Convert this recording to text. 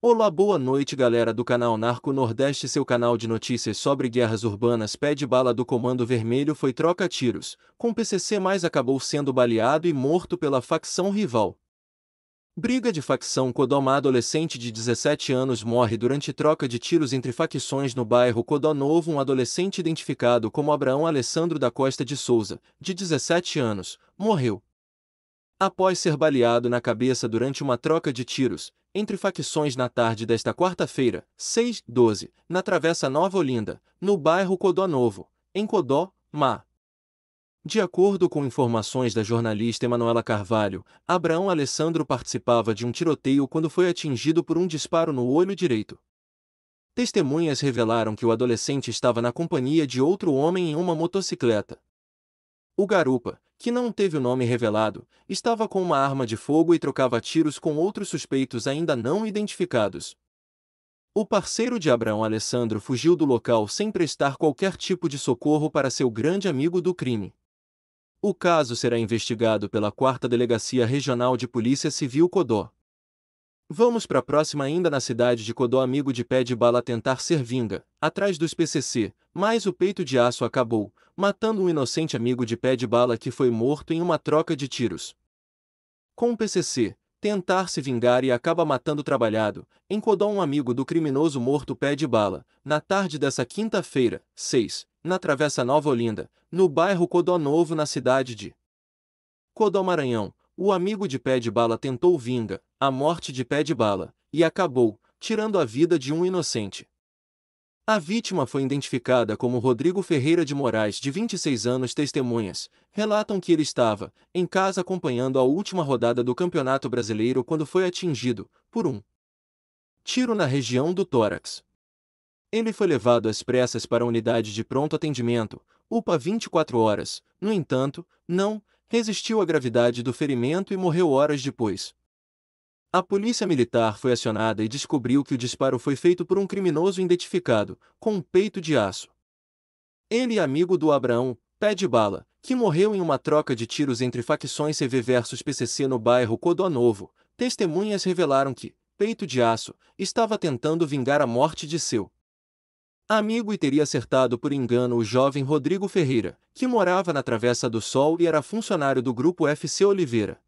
Olá, boa noite, galera do canal Narco Nordeste, seu canal de notícias sobre guerras urbanas. pede bala do Comando Vermelho foi troca tiros, com PCC mais acabou sendo baleado e morto pela facção rival. Briga de facção Codoma Adolescente de 17 anos morre durante troca de tiros entre facções no bairro Kodó Novo. Um adolescente identificado como Abraão Alessandro da Costa de Souza, de 17 anos, morreu. Após ser baleado na cabeça durante uma troca de tiros, entre facções na tarde desta quarta-feira, 6, 12, na Travessa Nova Olinda, no bairro Codó Novo, em Codó, Má, de acordo com informações da jornalista Emanuela Carvalho, Abraão Alessandro participava de um tiroteio quando foi atingido por um disparo no olho direito. Testemunhas revelaram que o adolescente estava na companhia de outro homem em uma motocicleta. O garupa, que não teve o nome revelado, estava com uma arma de fogo e trocava tiros com outros suspeitos ainda não identificados. O parceiro de Abraão Alessandro fugiu do local sem prestar qualquer tipo de socorro para seu grande amigo do crime. O caso será investigado pela 4 Delegacia Regional de Polícia Civil Codó. Vamos para a próxima ainda na cidade de Codó amigo de pé de bala tentar ser vinga, atrás dos PCC, mas o peito de aço acabou, matando um inocente amigo de pé de bala que foi morto em uma troca de tiros. Com o PCC, tentar se vingar e acaba matando trabalhado, em Codó um amigo do criminoso morto pé de bala, na tarde dessa quinta-feira, 6, na Travessa Nova Olinda, no bairro Novo, na cidade de Codó Maranhão, o amigo de Pé de Bala tentou vinga, a morte de Pé de Bala, e acabou, tirando a vida de um inocente. A vítima foi identificada como Rodrigo Ferreira de Moraes, de 26 anos. Testemunhas relatam que ele estava em casa acompanhando a última rodada do Campeonato Brasileiro quando foi atingido por um tiro na região do tórax. Ele foi levado às pressas para a unidade de pronto atendimento, UPA 24 horas, no entanto, não resistiu à gravidade do ferimento e morreu horas depois. A polícia militar foi acionada e descobriu que o disparo foi feito por um criminoso identificado, com um peito de aço. Ele é amigo do Abraão, pé de bala, que morreu em uma troca de tiros entre facções CV versus PCC no bairro Codó Novo. Testemunhas revelaram que, peito de aço, estava tentando vingar a morte de seu amigo e teria acertado por engano o jovem Rodrigo Ferreira, que morava na Travessa do Sol e era funcionário do Grupo FC Oliveira.